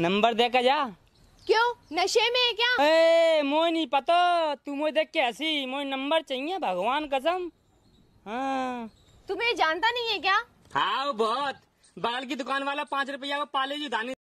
number देखा जा क्यों नशे में है क्या ए मोई नहीं पता तू मोई देख के ऐसी मोई नंबर चाहिए भगवान कसम हाँ तुम्हें जानता नहीं है क्या हाँ बहुत बाल की दुकान वाला पाँच रुपया पाले जी दानी